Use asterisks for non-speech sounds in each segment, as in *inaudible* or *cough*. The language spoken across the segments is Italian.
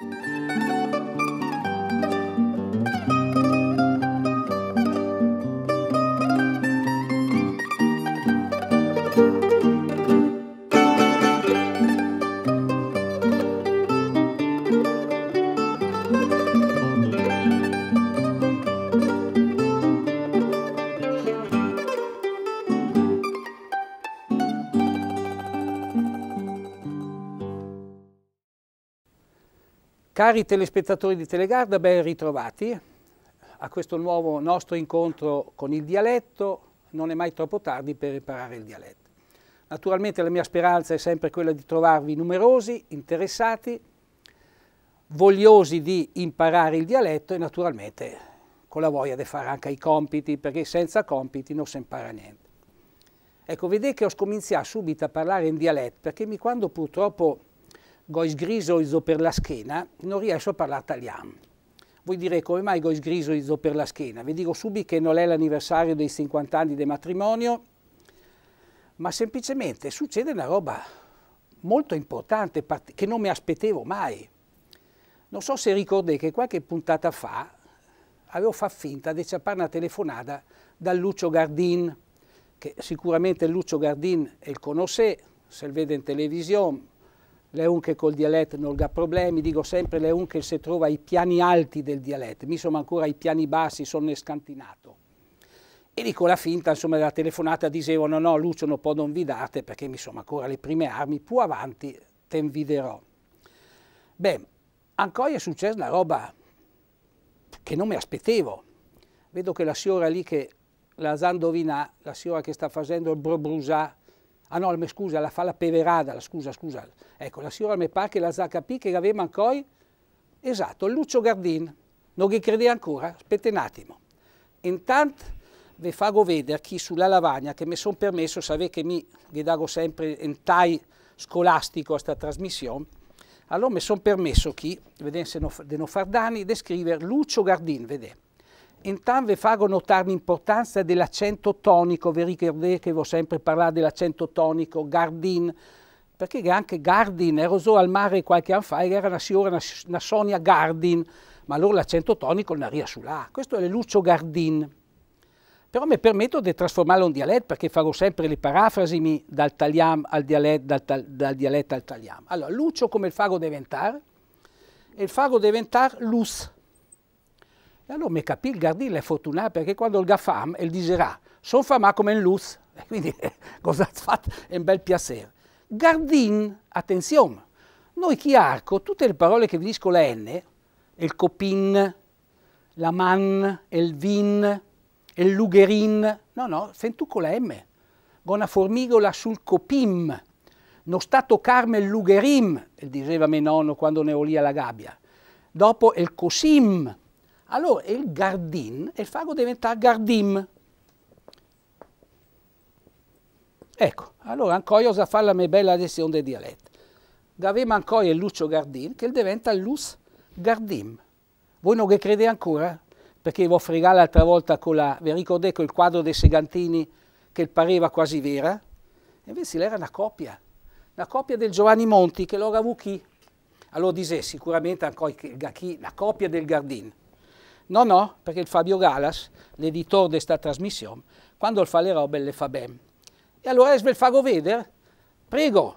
Thank you. Cari telespettatori di Telegarda, ben ritrovati a questo nuovo nostro incontro con il dialetto. Non è mai troppo tardi per imparare il dialetto. Naturalmente la mia speranza è sempre quella di trovarvi numerosi, interessati, vogliosi di imparare il dialetto e naturalmente con la voglia di fare anche i compiti, perché senza compiti non si impara niente. Ecco, vedete che ho scominciato subito a parlare in dialetto, perché mi quando purtroppo Gois griso iso per la schiena, non riesco a parlare italiano. Voi direte come mai Gois griso iso per la schiena? Vi dico subito che non è l'anniversario dei 50 anni del matrimonio, ma semplicemente succede una roba molto importante che non mi aspettavo mai. Non so se ricordate che qualche puntata fa avevo fatto finta di ciappare una telefonata da Lucio Gardin, che sicuramente Lucio Gardin è il conosce, se lo vede in televisione, le unche col dialetto non ha problemi, dico sempre le unche se trova i piani alti del dialetto, mi sono ancora i piani bassi, sono scantinato. E dico la finta, insomma, la telefonata dicevano no, Lucio non può non vi date perché mi sono ancora le prime armi, più avanti te inviderò. Beh, ancora è successa una roba che non mi aspettavo. Vedo che la signora lì che la Zandovina, la signora che sta facendo il brobrusà, ah no, me, scusa, la fa la Peverada, la, scusa, scusa, ecco, la signora mi pare che la Zacapì che l'aveva ancora, esatto, Lucio Gardin, non gli crede ancora, aspetta un attimo. Intanto vi faccio vedere chi sulla lavagna, che mi sono permesso, sapete che mi vi dago sempre in tie scolastico a questa trasmissione, allora mi sono permesso chi, vedete se non, di non far danni, di scrivere Lucio Gardin, vedete entrambe fanno notare l'importanza dell'accento tonico, vi ricordate che ho sempre parlato dell'accento tonico, Gardin, perché anche Gardin, ero solo al mare qualche anno fa, era una signora, una, Sonia Gardin, ma allora l'accento tonico non arriva su là, questo è Lucio Gardin. Però mi permetto di trasformarlo in dialetto perché farò sempre le parafrasi dal taliam al dialetto, dal, tal, dal dialetto al taliam. Allora, Lucio come il fago diventare? E il fago deve diventare lus, allora mi capì il guardi, è fortuna, perché quando il gafam, il dirà, sono famà come in luz, *laughs* quindi eh, cosa ha fatto? È un bel piacere. Gardin, attenzione, noi chi arco, tutte le parole che vi finiscono la N, il copin, la man, il vin, il lugherin, no, no, tu con la M, gona formigola sul copim, non sta toccarmi il lugherim, diceva mio nonno quando ne olia la gabbia, dopo il cosim, allora il Gardin, e il fago diventa Gardim. Ecco, allora ancora osa fare la mia bella lezione del dialetto. Avevamo ancora il Lucio Gardin, che diventa Lus Gardim. Voi non che credete ancora? Perché vi ho fregato l'altra volta con la... Vi ricordate quel quadro dei Segantini che pareva quasi vera? Invece era una copia, una copia del Giovanni Monti che l'ora avuto Allora dice sicuramente ancora chi? la copia del Gardin. No, no, perché il Fabio Galas, l'editor di questa trasmissione, quando fa le robe le fa bene. E allora ve il fago vedere? Prego.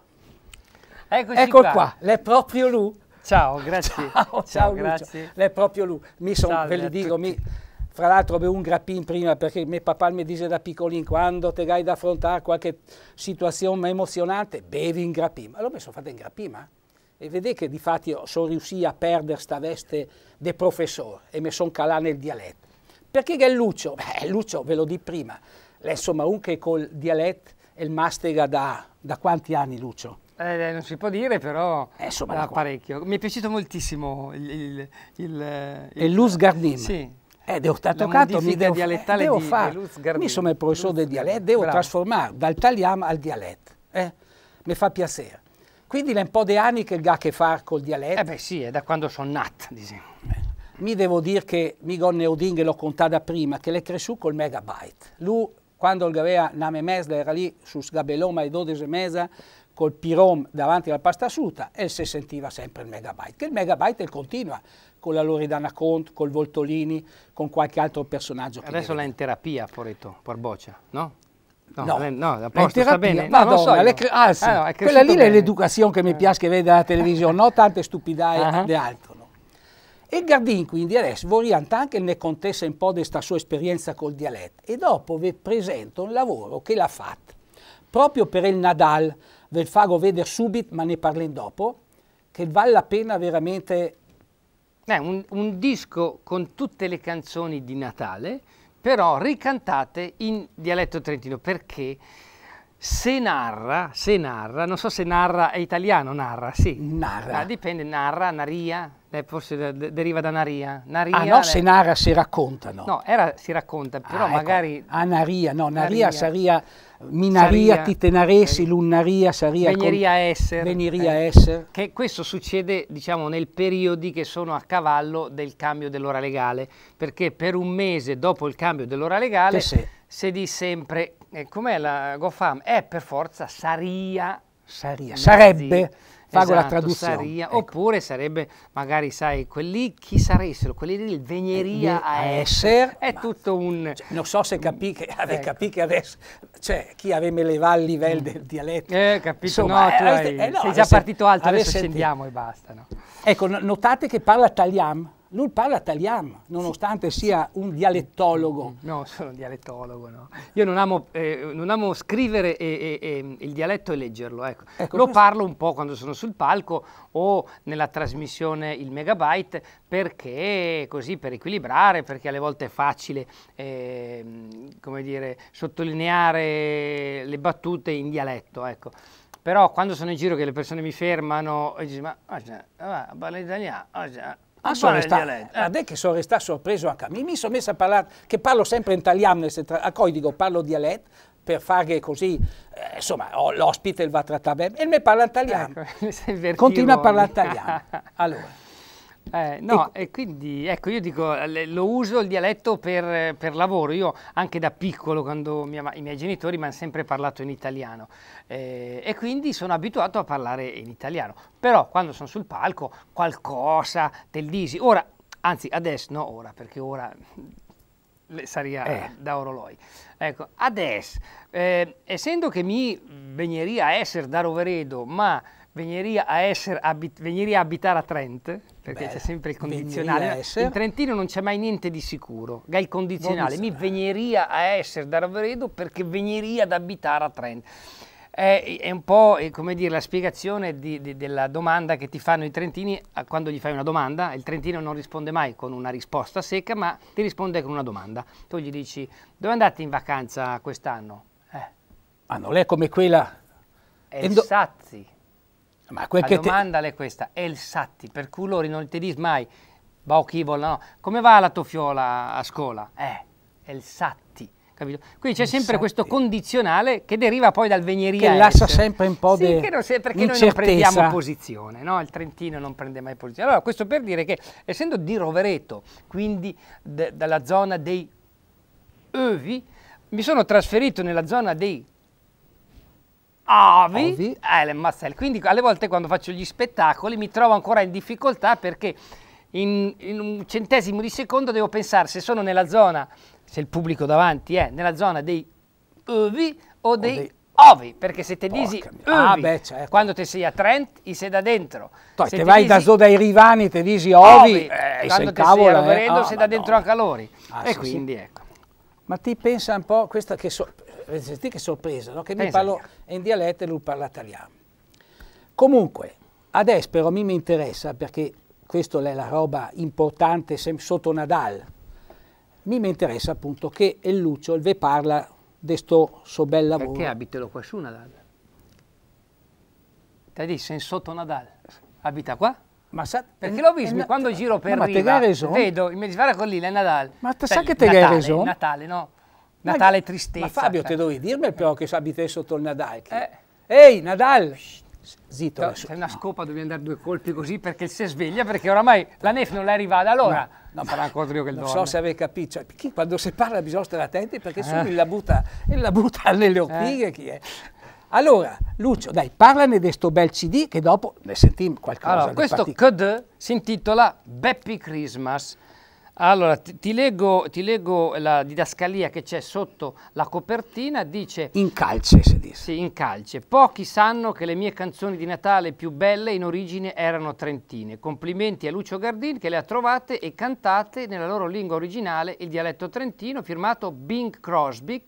Eccoci Eccolo qua. qua, l'è proprio lui. Ciao, grazie. *laughs* Ciao, ciao, ciao grazie. L'è proprio lui. Mi sono, ve le dico, mi, fra l'altro avevo un grappin prima perché mio papà mi dice da piccolino quando te hai da affrontare qualche situazione emozionante, bevi un grappin. Allora mi sono fatto un grappin, ma... Eh? E vedete che di fatti sono riuscito a perdere questa veste di professore e mi sono calato nel dialetto. Perché che è Lucio? Beh, Lucio ve lo di prima. Lei insomma un che col dialetto è il mastega da, da quanti anni Lucio? Eh, non si può dire, però eh, insomma, da parecchio. Mi è piaciuto moltissimo il... il, il, il... Luz Gardim. Sì. Eh, devo tanto canto, mi devo, dialettale eh, devo di, fare. Di mi sono il professore del dialetto, devo Bravo. trasformare dal italiano al dialetto. Eh? Mi fa piacere. Quindi è un po' di anni che ha a che fare col dialetto. Eh beh sì, è da quando sono nata, diciamo. Mi devo dire che mi gonne Oding l'ho contata prima, che l'è cresciuto col megabyte. Lui, quando il gavea name mesla, era lì su Sgabeloma e 12 mesa, col pirom davanti alla pasta asciutta e si sentiva sempre il megabyte, che il megabyte è continua, con la Loredana Conte, col Voltolini, con qualche altro personaggio. Che Adesso la in terapia, Poreto, Porboccia, no? No, no, le, eh, no a posto, sta bene. Madonna, no, so le cre- ah, sì. ah, no, Quella lì è l'educazione che mi eh. piace che vede alla televisione, non tante stupidaie uh-huh. di altro. No? E Gardin quindi adesso vorrei anche ne contessa un po' di questa sua esperienza col dialetto e dopo vi presento un lavoro che l'ha fatto proprio per il Nadal, ve lo fago vedere subito ma ne parliamo dopo, che vale la pena veramente... Eh, un, un disco con tutte le canzoni di Natale, però ricantate in dialetto trentino perché se narra, se narra, non so se narra è italiano, narra, sì. Narra. Ah, dipende, narra, naria, eh, forse deriva da naria. naria ah no, le... se narra si racconta, no? No, era, si racconta, però ah, ecco. magari... Ecco. Ah, naria, no, naria, naria. saria Minaria, Saria, Titenaresi, eh, Lunnaria, Saria, Veniria con, Esser. Veniria eh, Esser. Che questo succede diciamo, nel periodi che sono a cavallo del cambio dell'ora legale, perché per un mese dopo il cambio dell'ora legale si se. di sempre, eh, com'è la GoFam? È per forza Saria saria, sarebbe, fago esatto, la traduzione. Saria, ecco. Oppure sarebbe, magari sai, quelli chi sarebbero? quelli lì, il vegneria eh, a essere, è tutto un... Cioè, non so se capì che, ecco. capì che adesso, cioè chi aveva elevato il livello mm. del dialetto. Eh, capito, Insomma, no, tu eh, hai, eh, no, sei già partito alto, adesso scendi. scendiamo e basta. No? Ecco, notate che parla Taliam, lui parla italiano, nonostante sia un dialettologo. Mm, mm. No, sono un dialettologo, no. Io non amo, eh, non amo scrivere e, e, e il dialetto e leggerlo, ecco. Ecco, Lo questo... parlo un po' quando sono sul palco o nella trasmissione Il Megabyte, perché così, per equilibrare, perché alle volte è facile, eh, come dire, sottolineare le battute in dialetto, ecco però quando sono in giro che le persone mi fermano e dicono ma oh, già, parla italiano, oh, Ah, Ma sono resta, guarda ah, che sono restato sorpreso anche a me. Mi sono messo a parlare, che parlo sempre in italiano, a codigo parlo dialetto, per fare così, eh, insomma, oh, l'ospite va trattato bene, e mi parla in italiano, ecco, *laughs* continua a parlare in italiano. *laughs* Allora. Eh, no, e... e, quindi ecco, io dico, eh, lo uso il dialetto per, per lavoro. Io anche da piccolo, quando mia, i miei genitori mi hanno sempre parlato in italiano eh, e quindi sono abituato a parlare in italiano. Però quando sono sul palco, qualcosa del disi. Ora, anzi adesso, no ora, perché ora mm, saria eh. da oroloi. Ecco, adesso, eh, essendo che mi mm, venieri a essere da Roveredo, ma venire a, essere, abit, venire a abitare a Trent, perché Beh, c'è sempre il condizionale. In Trentino non c'è mai niente di sicuro, è il condizionale. Mi eh. veniria a essere da Roveredo perché veniria ad abitare a Trent. È, è un po' è, come dire, la spiegazione di, di, della domanda che ti fanno i trentini quando gli fai una domanda. Il trentino non risponde mai con una risposta secca, ma ti risponde con una domanda. Tu gli dici, dove andate in vacanza quest'anno? Eh. Ah, non è come quella... È Endo... Sazzi. Ma quel La che domanda te... è questa, è il Satti, per colori non ti dici mai, boh, chi vola, no. Come va la tofiola a scuola? Eh, è il Satti. Capito? Quindi c'è sempre questo condizionale che deriva poi dal vegneria. Che lascia essere. sempre un po' di. Sì, che se, perché incertezza. noi non prendiamo posizione, no? il Trentino non prende mai posizione. Allora, questo per dire che essendo di Rovereto, quindi dalla zona dei Övi, mi sono trasferito nella zona dei Ovi, Ovi. Ellen Massel. Quindi alle volte quando faccio gli spettacoli mi trovo ancora in difficoltà perché in, in, un centesimo di secondo devo pensare se sono nella zona, se il pubblico davanti è nella zona dei Ovi o dei, o dei Ovi, perché se te dici ah, beh, certo. quando te sei a Trent, i sei da dentro. Toi, se te vai da so dai Rivani, te dici Ovi, ovi eh, quando te cavola, sei a Roveredo, eh? sei da ah, dentro anche a calori. Ah, e sì, quindi sì. ecco. Ma ti pensa un po', questa che so, senti che sorpresa, no? che mi parlo in dialetto e lui parla italiano. Comunque, adesso però mi interessa, perché questa è la roba importante sotto Nadal, mi interessa appunto che il Lucio il parla di questo suo bel lavoro. Perché abitelo qua su Nadal? Te detto, sotto Nadal, abita qua? Ma sa, perché l'ho visto, eh, quando giro per no, Riva, vedo in con lì, è Nadal. Ma cioè, sai che te l'hai reso? Natale, no? Natale tristezza. Ma Fabio, cioè. te dovevi dirmi però che abita sotto il Nadal. Eh. Ehi, Nadal! Zitto. No, c'è una scopa, devi andare due colpi così perché si sveglia, perché oramai la nef non è arrivata. Allora, no, no, sarà ancora io che il dorme. Non so se avete capito. Cioè, chi, quando si parla bisogna stare attenti perché eh. solo la butta, la butta nelle ortiche eh. chi è. Allora, Lucio, dai, parlane di sto bel CD che dopo ne sentiamo qualcosa. Allora, questo CD si intitola Beppy Christmas allora, ti, ti, leggo, ti, leggo, la didascalia che c'è sotto la copertina, dice... In calce, si dice. Sì, in calce. Pochi sanno che le mie canzoni di Natale più belle in origine erano trentine. Complimenti a Lucio Gardin che le ha trovate e cantate nella loro lingua originale, il dialetto trentino, firmato Bing Crosby,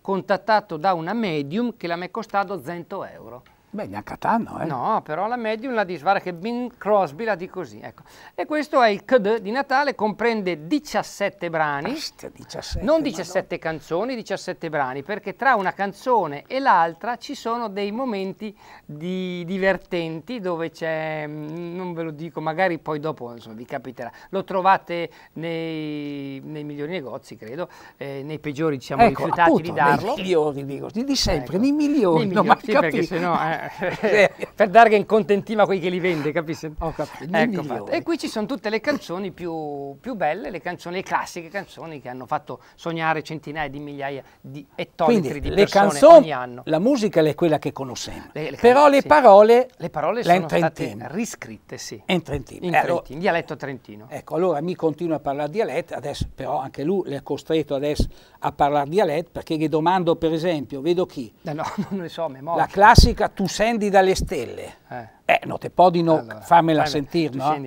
contattato da una medium che l'ha mai costato 100 euro. Beh, neanche a tanno, eh. No, però la medium la di che Bing Crosby la di così, ecco. E questo è il CD di Natale, comprende 17 brani. Pasta, 17, non 17 madonna. canzoni, 17 brani, perché tra una canzone e l'altra ci sono dei momenti di divertenti dove c'è, mm, non ve lo dico, magari poi dopo insomma, vi capiterà. Lo trovate nei, nei migliori negozi, credo, eh, nei peggiori diciamo, ecco, rifiutati appunto, di darlo. Nei migliori, dico, di sempre, ecco. nei migliori, nei migliori no, sì, perché sennò... Eh, eh, per dare in contentima a quei che li vende, capisci? Ho capito. Ecco e qui ci sono tutte le canzoni più, più, belle, le canzoni, le classiche canzoni che hanno fatto sognare centinaia di migliaia di ettolitri di persone canzone, ogni anno. La musica è quella che conosciamo, le, le però le sì. parole, le parole sono state riscritte, sì. In trentino. Eh, in, trentino, allora, in dialetto trentino. Ecco, allora mi continua a parlare dialetto, adesso però anche lui è costretto adesso a parlare dialetto perché gli domando per esempio, vedo chi? No, no *laughs* non ne so, memoria. La classica tu tu scendi dalle stelle. Eh, eh no, te podino, allora, fammela fammi, sentire, no?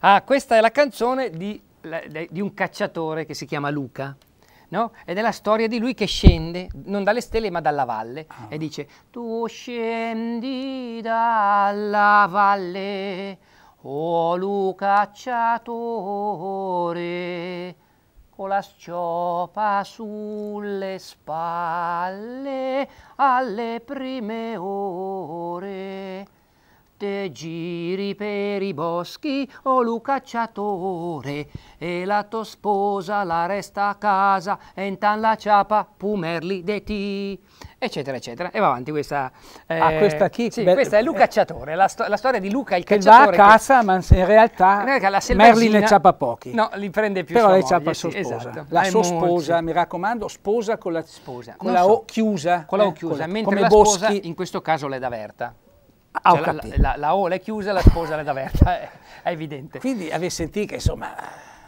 Ah, questa è la canzone di, di, un cacciatore che si chiama Luca. No? Ed è la storia di lui che scende, non dalle stelle ma dalla valle, ah. e dice Tu scendi dalla valle, o oh, Luca cacciatore, ho la sciopa sulle spalle alle prime ore notte giri per i boschi, o oh, cacciatore, e la tua sposa la resta a casa, e intan la ciapa pumerli de ti. Eccetera, eccetera. E va avanti questa... Ah, eh, ah, questa chi? Sì, questa è Luca Cacciatore, la, sto la, storia di Luca il che cacciatore. Che va a casa, che... ma in realtà Merli ne ciapa pochi. No, li prende più Però sua lei ciapa sua sposa. Esatto. La sua sposa, mi raccomando, sposa con la, sposa. Con la so. O chiusa. Con la O eh, chiusa, eh, mentre la sposa boschi. in questo caso l'è da Verta. Ah, cioè, la, la, la Ola è chiusa, e la sposa l'è aperta, *laughs* è, è, evidente. Quindi avete sentito che insomma,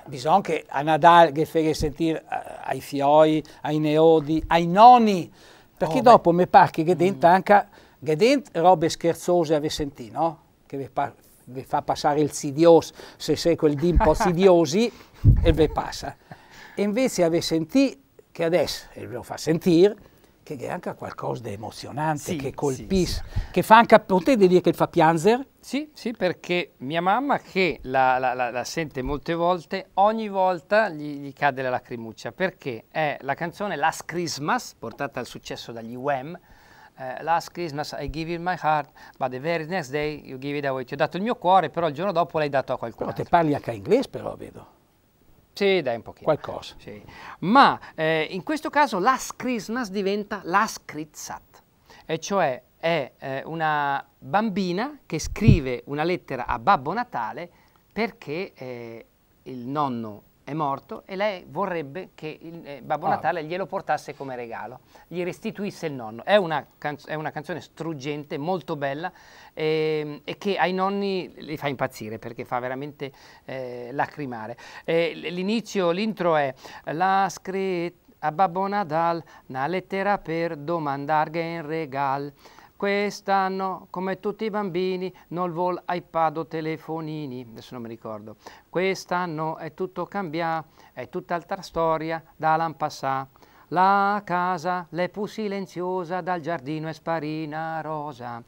bisogna che a Nadal che fai sentire eh, ai fioi, ai neodi, ai noni, perché oh, dopo mi pare che Gedent mm. anche, Gedent robe scherzose avete sentito, no? Che vi, vi fa passare il sidios, se sei quel di un po' *laughs* sidiosi, e vi passa. E invece avete sentito che adesso, e lo fa sentire, che è anche qualcosa di emozionante, sì, che colpisce, sì, sì. che fa anche, potete dire che fa piangere? Sì, sì, perché mia mamma che la, la, la, la sente molte volte, ogni volta gli, gli, cade la lacrimuccia, perché è la canzone Last Christmas, portata al successo dagli Wham, eh, Last Christmas I give you my heart, but the very next day you give it away. Ti ho dato il mio cuore, però il giorno dopo l'hai dato a qualcuno. Però te parli anche inglese però, vedo. Sì, dai un pochino. Qualcosa. Sì. Ma eh, in questo caso la Skrisnas diventa la Skritsat, e cioè è eh, una bambina che scrive una lettera a Babbo Natale perché eh, il nonno è morto e lei vorrebbe che il, eh, Babbo ah. Natale glielo portasse come regalo, gli restituisse il nonno. È una, canz è una canzone struggente, molto bella ehm, e che ai nonni li fa impazzire perché fa veramente eh, lacrimare. Eh, l'inizio, l'intro è la scritta a Babbo Nadal, una lettera per domandargli un regalo. Quest'anno, come tutti i bambini, non vuol iPad o telefonini, adesso non mi ricordo. Quest'anno è tutto cambiato, è tutta altra storia dall'an passà. La casa le fu silenziosa, dal giardino è sparina rosa.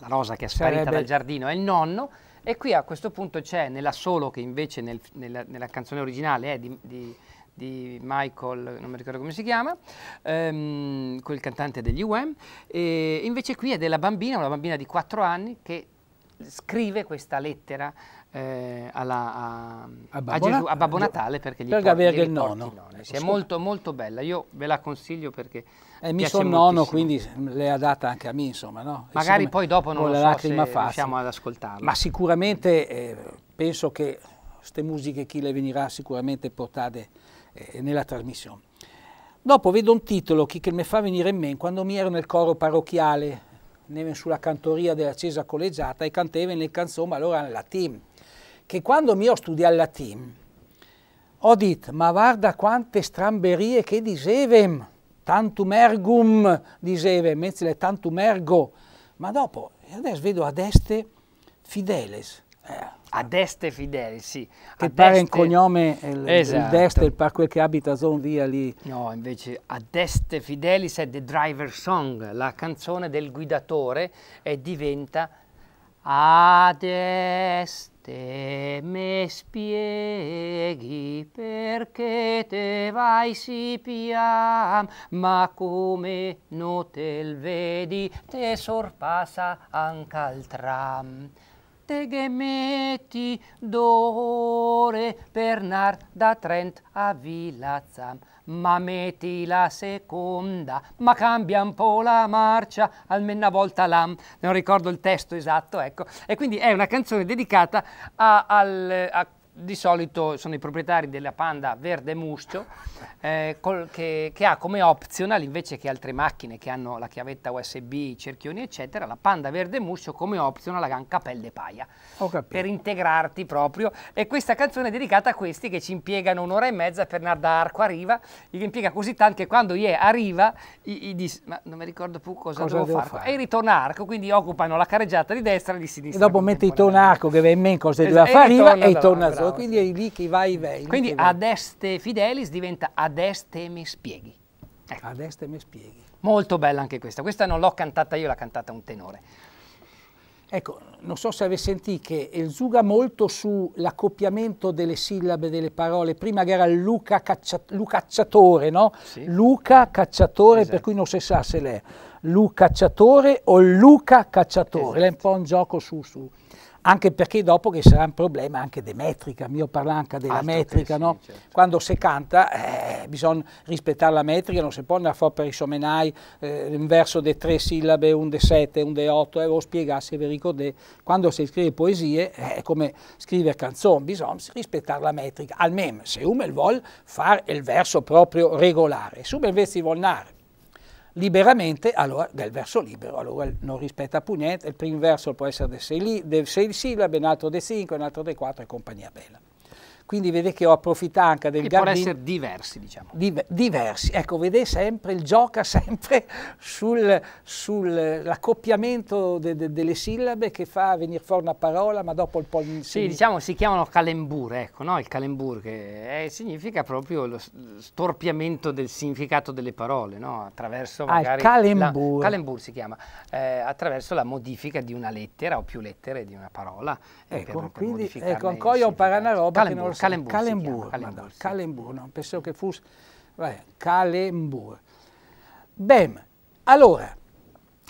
La rosa che è sparita Sarebbe... dal giardino è il nonno, e qui a questo punto c'è nella solo che invece nel, nella, nella, canzone originale è eh, di, di di Michael, non mi ricordo come si chiama, ehm, quel cantante degli UM, e invece qui è della bambina, una bambina di 4 anni che scrive questa lettera eh, alla, a, a, Babbo, a, Gesù, a Babbo Natale perché gli per porti, gli il nono. Sì, è molto molto bella, io ve la consiglio perché eh, mi sono nono, quindi le ha data anche a me, insomma. No? Magari poi dopo non lo so se facile. riusciamo ad ascoltarla. Ma sicuramente eh, penso che queste musiche chi le venirà sicuramente portate eh, nella trasmissione. Dopo vedo un titolo che, che mi fa venire in mente quando mi ero nel coro parrocchiale, sulla cantoria della Cesa collegiata e cantevo nel canzone allora in latin. che quando mi ho studiato il latin, ho detto ma guarda quante stramberie che dicevem, tantum ergum dicevem, mentre le tantum ergo, ma dopo, adesso vedo a destra fideles. Eh. Adeste Fideli, sì. Che Adeste... pare un cognome, il, esatto. il Deste, il, quel che abita Zon via lì. No, invece Adeste Fidelis è The Driver Song, la canzone del guidatore e diventa Adeste me spieghi perché te vai si piam, ma come non te vedi te sorpassa anche il tram teghemetti d'ore per nar da Trent a Villazzam. Ma metti la seconda, ma cambia un po' la marcia, almeno una volta l'am. Non ricordo il testo esatto, ecco. E quindi è una canzone dedicata a, al, a di solito sono i proprietari della Panda verde muscio eh, col, che, che, ha come optional invece che altre macchine che hanno la chiavetta USB, i cerchioni eccetera, la Panda verde muscio come optional la a pelle paia per integrarti proprio e questa canzone è dedicata a questi che ci impiegano un'ora e mezza per andare da Arco a Riva gli impiega così tanto che quando gli arriva gli dice ma non mi ricordo più cosa, cosa devo, devo fare. fare. e ritorna a Arco, quindi occupano la carreggiata di destra e di sinistra. E dopo mette i Arco che va in me cosa esatto, doveva fare Riva e torna a Bravo, esatto, quindi è lì che vai e vai. Quindi ad este fidelis diventa ad este mi spieghi. Ecco. Ad este mi spieghi. Molto bella anche questa. Questa non l'ho cantata io, l'ha cantata un tenore. Ecco, non so se avete sentito che il zuga molto sull'accoppiamento delle sillabe delle parole, prima che era Luca, caccia, Lucacciatore, no? Sì. Luca Cacciatore, esatto. per cui non si sa se l'è Luca cacciatore o Luca Cacciatore, esatto. è un po' un gioco su, su anche perché dopo che sarà un problema anche di metrica, mio parlo anche della Altro metrica, sì, no? certo. quando si canta eh, bisogna rispettare la metrica, non si può andare a fare per i somenai eh, un verso di tre sillabe, un di sette, un di otto, e eh, lo spiegassi vi ricordate, quando si scrive poesie eh, è come scrivere canzoni, bisogna rispettare la metrica, almeno se uno vuole fare il verso proprio regolare, se uno invece vuole andare liberamente, allora è il verso libero, allora non rispetta più niente, il primo verso può essere del 6 sillabe, un altro del 5, un altro del 4 e compagnia bella. Quindi vede che ho approfittato anche del gardino. Che può essere diversi, diciamo. Diver diversi, ecco, vede sempre, il gioca *laughs* sempre sull'accoppiamento sul, de, de, delle sillabe che fa venire fuori una parola, ma dopo il po'... Sì, si... diciamo, si chiamano calembure, ecco, no? Il calembur che è, significa proprio lo storpiamento del significato delle parole, no? Attraverso ah, magari... Ah, calembur. La, calembur si chiama, eh, attraverso la modifica di una lettera o più lettere di una parola. Eh, ecco, per, per quindi, ecco, ancora io ho imparato una roba calembur, che non lo Calembur. Calembur, Calembur, sì. Calembur no? pensavo che fosse... Vabbè, Calembur. Bem, allora, a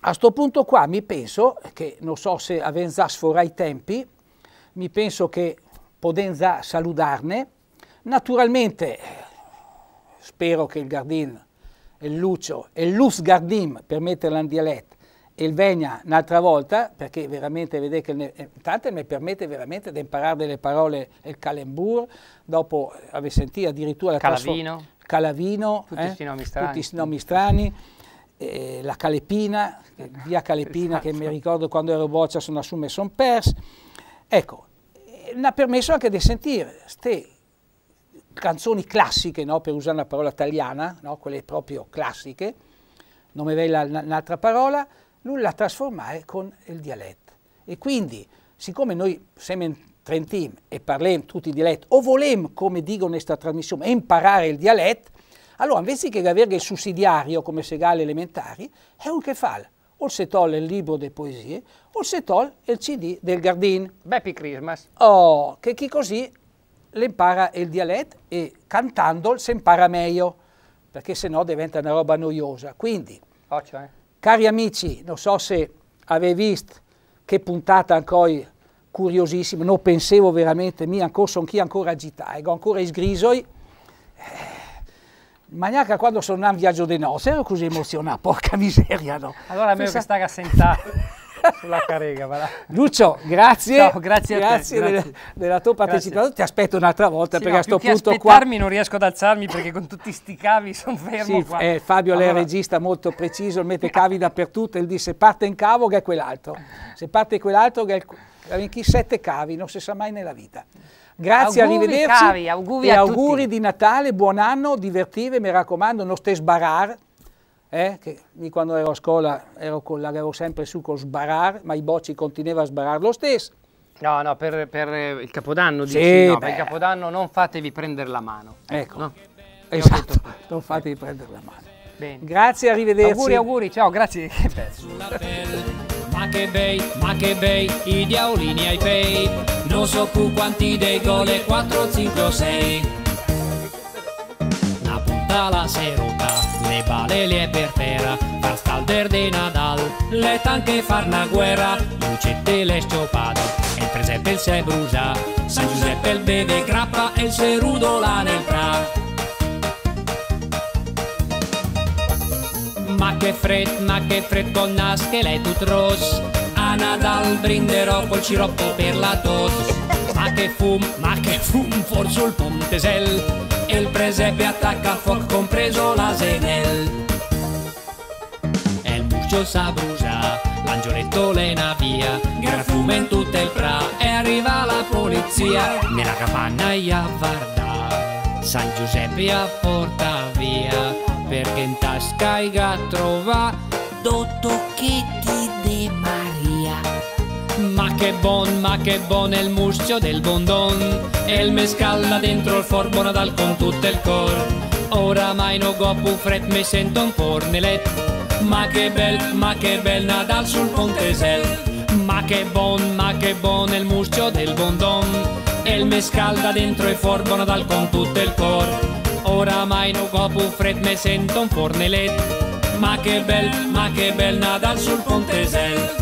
questo punto qua mi penso, che non so se Avenza sforrà i tempi, mi penso che Podenza salutarne, naturalmente spero che il Gardin il Lucio il Luz Gardim, per metterla in dialetto, il Vegna un'altra volta, perché veramente vedete che eh, tante mi permette veramente di imparare delle parole, il Calembour, dopo eh, aver sentito addirittura la Calavino, Calavino tutti questi eh, nomi strani, tutti questi nomi strani eh, la Calepina, eh, via Calepina esatto. che mi esatto. ricordo quando ero boccia sono assume e son pers. Ecco, mi ha permesso anche di sentire queste canzoni classiche, no? per usare una parola italiana, no? quelle proprio classiche, non mi vela un'altra parola, lui la trasformai eh, con il dialetto. E quindi, siccome noi siamo in Trentino e parliamo tutti i dialetti, o volem, come dico in questa trasmissione, imparare il dialetto, allora, invece che avere il sussidiario come segale elementari, è un che fa? O se tol il libro delle poesie, o se tol il CD del Gardin. Happy Christmas. Oh, che chi così impara il dialetto e cantandolo si impara meglio, perché sennò diventa una roba noiosa. Quindi... oh, eh. Cari amici, non so se avete visto che puntata ancora curiosissima, non pensavo veramente, mi ancora sono chi ancora agitato, ecco, ancora sgriso. Eh, Ma neanche quando sono andato in viaggio di nozze ero così emozionato, *laughs* porca miseria no. Allora è meglio Pensa... che stare a sentare. *laughs* sulla carega. Va Lucio, grazie. Ciao, grazie, grazie, te, grazie. Della, tua partecipazione. Ti aspetto un'altra volta sì, perché no, a questo punto qua... non riesco ad alzarmi perché con tutti questi cavi sono fermo sì, eh, Fabio allora... è il regista molto preciso, mette cavi dappertutto e gli dice se parte in cavo che è quell'altro. Se parte quell'altro che è il... Chi sette cavi non si sa mai nella vita. Grazie, auguri, arrivederci. Cavi, auguri e auguri tutti. di Natale, buon anno, divertire, mi raccomando, non stai sbarar eh, che quando ero a scuola ero con, l'avevo sempre su con sbarare, ma i bocci continuavano a sbarare lo stesso. No, no, per, per eh, il Capodanno sì, no, beh. per il Capodanno non fatevi prendere la mano. Ecco, ecco. no? esatto, non fatevi prendere la mano. Bene. Grazie, arrivederci. Auguri, auguri, ciao, grazie. Che bello. Ma che bei, ma che bei, i diaolini ai pei. Non so più quanti dei gol 4, 5 o 6. Una puntata seruta le balele per terra, far stalder de Nadal, le tanche far una guerra, lucette le sciopato, e il presepe il se brusa, San Giuseppe il beve grappa e il serudo la nel tra. Ma che fred, ma che fred con lei nascheletto rosso, lontana dal brinderò col sciroppo per la tos. Ma che fum, ma che fum, for sul pontesel. E il presepe attacca a foc, compreso la l'asenel. El buccio brusa, l'angioletto lena via. Gran fumo in tutto il pra e arriva la polizia. Nella capanna Iavarda, San Giuseppe a porta via. Perché in tasca i gatto va, dotto tocchetti ti mano che bon, ma che buon è il muschio del bondon E il mescalla dentro il forbona dal con tutto il cor Oramai no go più fret, mi sento un fornelet Ma che bel, ma che bel Nadal sul Pontesel ma che bon, ma che bon è il muschio del bondon E il mescalda dentro il forbona dal con tutto il cor Oramai no go più fret, mi sento un fornelet Ma che bel, ma che bel Nadal sul Pontesel